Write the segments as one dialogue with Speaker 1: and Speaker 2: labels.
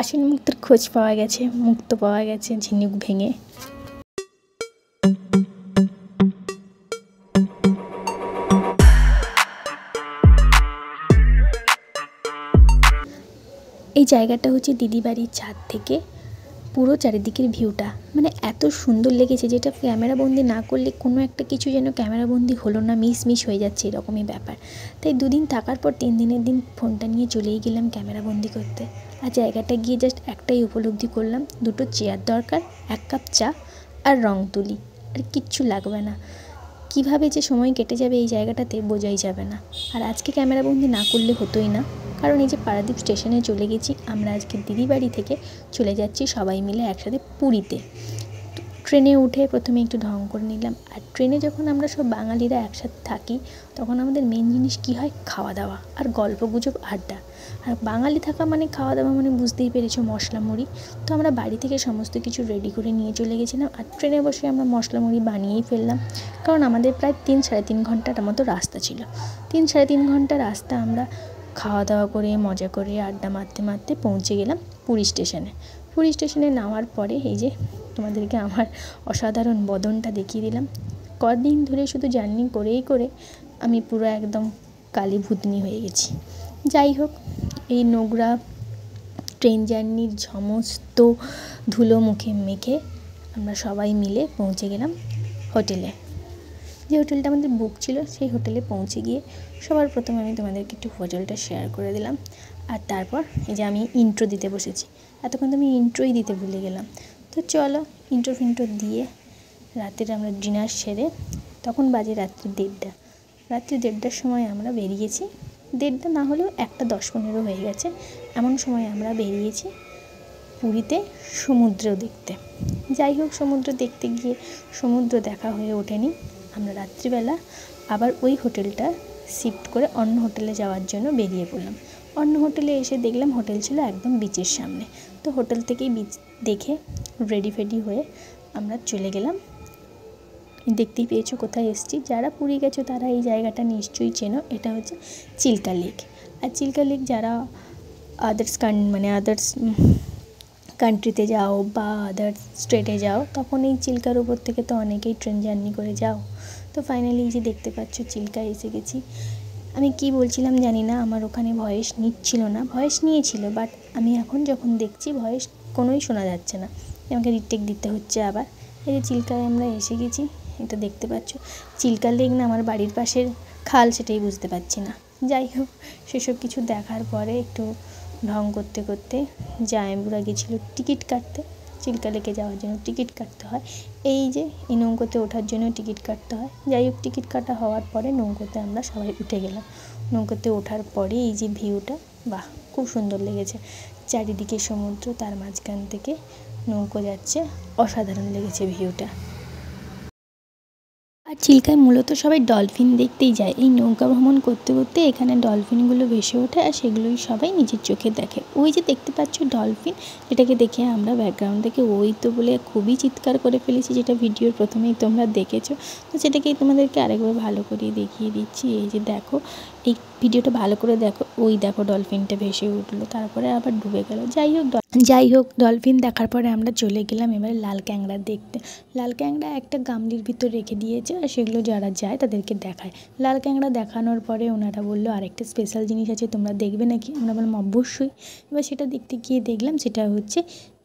Speaker 1: আসল মুক্তের খোঁজ পাওয়া গেছে মুক্ত পাওয়া গেছে ঝিনুক ভেঙে এই জায়গাটা হচ্ছে দিদি বাড়ির ছাদ থেকে পুরো চারিদিকের ভিউটা মানে এত সুন্দর লেগেছে যেটা ক্যামেরাবন্দি না করলে কোনো একটা কিছু যেন ক্যামেরাবন্দি হলো না মিস মিস হয়ে যাচ্ছে এরকমই ব্যাপার তাই দুদিন থাকার পর তিন দিনের দিন ফোনটা নিয়ে চলেই গেলাম ক্যামেরাবন্দি করতে আর জায়গাটা গিয়ে জাস্ট একটাই উপলব্ধি করলাম দুটো চেয়ার দরকার এক কাপ চা আর রং তুলি আর কিচ্ছু লাগবে না কিভাবে যে সময় কেটে যাবে এই জায়গাটাতে বোঝাই যাবে না আর আজকে ক্যামেরাবন্দি না করলে হতোই না কারণ এই যে পারাদ্বীপ স্টেশনে চলে গেছি আমরা আজকে দিদি বাড়ি থেকে চলে যাচ্ছি সবাই মিলে একসাথে পুরীতে ট্রেনে উঠে প্রথমে একটু ঢং করে নিলাম আর ট্রেনে যখন আমরা সব বাঙালিরা একসাথে থাকি তখন আমাদের মেন জিনিস কী হয় খাওয়া দাওয়া আর গল্প গুজব আড্ডা আর বাঙালি থাকা মানে খাওয়া দাওয়া মানে বুঝতেই পেরেছো মশলা মুড়ি তো আমরা বাড়ি থেকে সমস্ত কিছু রেডি করে নিয়ে চলে গেছিলাম আর ট্রেনে বসে আমরা মশলা মুড়ি বানিয়েই ফেললাম কারণ আমাদের প্রায় তিন সাড়ে তিন ঘন্টার মতো রাস্তা ছিল তিন সাড়ে তিন ঘন্টা রাস্তা আমরা খাওয়া দাওয়া করে মজা করে আড্ডা মারতে মারতে পৌঁছে গেলাম পুরী স্টেশনে পুরী স্টেশনে নামার পরে এই যে তোমাদেরকে আমার অসাধারণ বদনটা দেখিয়ে দিলাম কদিন ধরে শুধু জার্নি করেই করে আমি পুরো একদম কালী ভুতনি হয়ে গেছি যাই হোক এই নোংরা ট্রেন জার্নির সমস্ত ধুলো মুখে মেখে আমরা সবাই মিলে পৌঁছে গেলাম হোটেলে যে হোটেলটা আমাদের বুক ছিল সেই হোটেলে পৌঁছে গিয়ে সবার প্রথমে আমি তোমাদেরকে একটু হোটেলটা শেয়ার করে দিলাম আর তারপর এই যে আমি ইন্ট্রো দিতে বসেছি এতক্ষণ তো আমি ইন্ট্রোই দিতে ভুলে গেলাম তো চলো ইন্ট্রো ফিন্ট্রো দিয়ে রাতের আমরা ডিনার সেরে তখন বাজে রাত্রি দেড়টা রাত্রি দেড়টার সময় আমরা বেরিয়েছি দেড়টা না হলেও একটা দশ পনেরো হয়ে গেছে এমন সময় আমরা বেরিয়েছি পুরীতে সমুদ্র দেখতে যাই হোক সমুদ্র দেখতে গিয়ে সমুদ্র দেখা হয়ে ওঠেনি আমরা রাত্রিবেলা আবার ওই হোটেলটা শিফট করে অন্য হোটেলে যাওয়ার জন্য বেরিয়ে পড়লাম অন্য হোটেলে এসে দেখলাম হোটেল ছিল একদম বিচের সামনে তো হোটেল থেকেই বিচ দেখে রেডি ফেডি হয়ে আমরা চলে গেলাম দেখতেই পেয়েছো কোথায় এসছি যারা পুরী গেছো তারা এই জায়গাটা নিশ্চয়ই চেনো এটা হচ্ছে চিল্কা লেক আর চিল্কা লেক যারা আদার্স কান মানে আদার্স কান্ট্রিতে যাও বা আদার্স স্টেটে যাও তখন এই চিল্কার উপর থেকে তো অনেকেই ট্রেন জার্নি করে যাও তো ফাইনালি এই যে দেখতে পাচ্ছ চিল্কায় এসে গেছি আমি কি বলছিলাম জানি না আমার ওখানে ভয়েস নিচ্ছিল না ভয়েস নিয়েছিল বাট আমি এখন যখন দেখছি ভয়েস কোনোই শোনা যাচ্ছে না আমাকে রিটেক দিতে হচ্ছে আবার এই যে চিল্কায় আমরা এসে গেছি এটা দেখতে পাচ্ছ চিল্কা লেগ না আমার বাড়ির পাশের খাল সেটাই বুঝতে পারছি না যাই হোক সেসব কিছু দেখার পরে একটু ঢং করতে করতে জায়ম্বুরা গেছিলো টিকিট কাটতে চিল্কা লেকে যাওয়ার জন্য টিকিট কাটতে হয় এই যে এই নৌকোতে ওঠার জন্য টিকিট কাটতে হয় যাই হোক টিকিট কাটা হওয়ার পরে নৌকোতে আমরা সবাই উঠে গেলাম নৌকোতে ওঠার পরে এই যে ভিউটা বাহ খুব সুন্দর লেগেছে চারিদিকে সমুদ্র তার মাঝখান থেকে নৌকো যাচ্ছে অসাধারণ লেগেছে ভিউটা আর চিল্কায় মূলত সবাই ডলফিন দেখতেই যায় এই নৌকা ভ্রমণ করতে করতে এখানে ডলফিনগুলো ভেসে ওঠে আর সেগুলোই সবাই নিজের চোখে দেখে ওই যে দেখতে পাচ্ছ ডলফিন যেটাকে দেখে আমরা ব্যাকগ্রাউন্ড থেকে ওই তো বলে খুবই চিৎকার করে ফেলেছি যেটা ভিডিওর প্রথমেই তোমরা দেখেছো তো সেটাকেই তোমাদেরকে আরেকবার ভালো করে দেখিয়ে দিচ্ছি এই যে দেখো এই ভিডিওটা ভালো করে দেখো ওই দেখো ডলফিনটা ভেসে উঠলো তারপরে আবার ডুবে গেল যাই হোক যাই হোক ডলফিন দেখার পরে আমরা চলে গেলাম এবার লাল ক্যাংড়া দেখতে লাল ক্যাংড়া একটা গামলির ভিতর রেখে দিয়েছে আর সেগুলো যারা যায় তাদেরকে দেখায় লাল ক্যাংড়া দেখানোর পরে ওনারা বললো আরেকটা স্পেশাল জিনিস আছে তোমরা দেখবে নাকি আমরা বললাম অবশ্যই এবার সেটা দেখতে গিয়ে দেখলাম সেটা হচ্ছে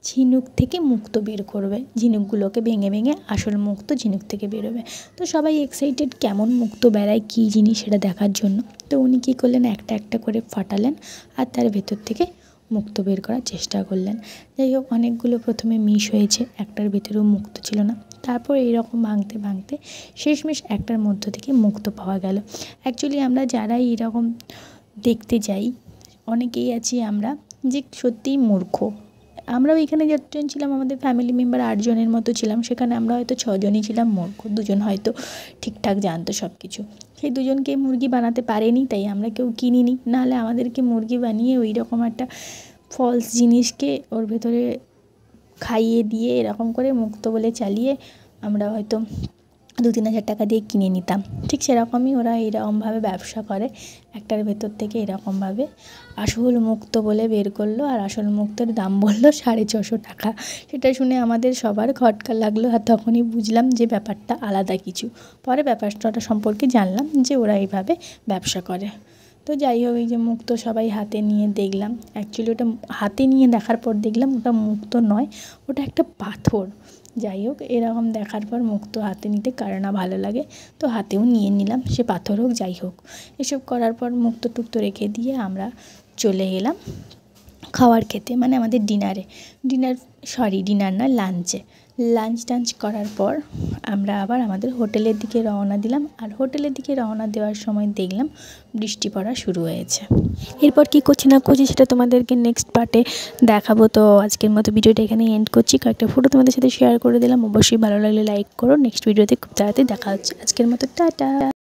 Speaker 1: ঝিনুক থেকে মুক্ত বের করবে ঝিনুকগুলোকে ভেঙে ভেঙে আসল মুক্ত ঝিনুক থেকে বেরোবে তো সবাই এক্সাইটেড কেমন মুক্ত বেড়ায় কী জিনিস সেটা দেখার জন্য তো উনি কী করলেন একটা একটা করে ফাটালেন আর তার ভেতর থেকে মুক্ত বের করার চেষ্টা করলেন যাই হোক অনেকগুলো প্রথমে মিস হয়েছে একটার ভেতরেও মুক্ত ছিল না তারপর এইরকম ভাঙতে ভাঙতে শেষমেশ একটার মধ্য থেকে মুক্ত পাওয়া গেল অ্যাকচুয়ালি আমরা যারাই এরকম দেখতে যাই অনেকেই আছি আমরা যে সত্যিই মূর্খ আমরাও এখানে যতজন ছিলাম আমাদের ফ্যামিলি মেম্বার আটজনের মতো ছিলাম সেখানে আমরা হয়তো ছজনই ছিলাম মূর্খ দুজন হয়তো ঠিকঠাক জানতো সব কিছু সেই দুজনকে মুরগি বানাতে পারেনি তাই আমরা কেউ কিনিনি নাহলে আমাদেরকে মুরগি বানিয়ে ওই রকম একটা ফলস জিনিসকে ওর ভেতরে খাইয়ে দিয়ে এরকম করে মুক্ত বলে চালিয়ে আমরা হয়তো দু তিন হাজার টাকা দিয়ে কিনে নিতাম ঠিক সেরকমই ওরা এরকমভাবে ব্যবসা করে একটার ভেতর থেকে এরকমভাবে আসল মুক্ত বলে বের করলো আর আসল মুক্তের দাম বললো সাড়ে ছশো টাকা সেটা শুনে আমাদের সবার খটকা লাগলো আর তখনই বুঝলাম যে ব্যাপারটা আলাদা কিছু পরে ব্যাপারটা সম্পর্কে জানলাম যে ওরা এইভাবে ব্যবসা করে তো যাই হোক এই যে মুক্ত সবাই হাতে নিয়ে দেখলাম অ্যাকচুয়ালি ওটা হাতে নিয়ে দেখার পর দেখলাম ওটা মুক্ত নয় ওটা একটা পাথর যাই হোক এরকম দেখার পর মুক্তো হাতে নিতে কারো না ভালো লাগে তো হাতেও নিয়ে নিলাম সে পাথর হোক যাই হোক এসব করার পর মুক্তো টুক্তো রেখে দিয়ে আমরা চলে গেলাম খাওয়ার খেতে মানে আমাদের ডিনারে ডিনার সরি ডিনার না লাঞ্চে লাঞ্চ টাঞ্চ করার পর আমরা আবার আমাদের হোটেলের দিকে রওনা দিলাম আর হোটেলের দিকে রওনা দেওয়ার সময় দেখলাম বৃষ্টি পড়া শুরু হয়েছে এরপর কি করছি না করছি সেটা তোমাদেরকে নেক্সট পার্টে দেখাবো তো আজকের মতো ভিডিওটা এখানে এন্ড করছি কয়েকটা ফটো তোমাদের সাথে শেয়ার করে দিলাম অবশ্যই ভালো লাগলে লাইক করো নেক্সট ভিডিওতে খুব তাড়াতাড়ি দেখা হচ্ছে আজকের মতো টাটা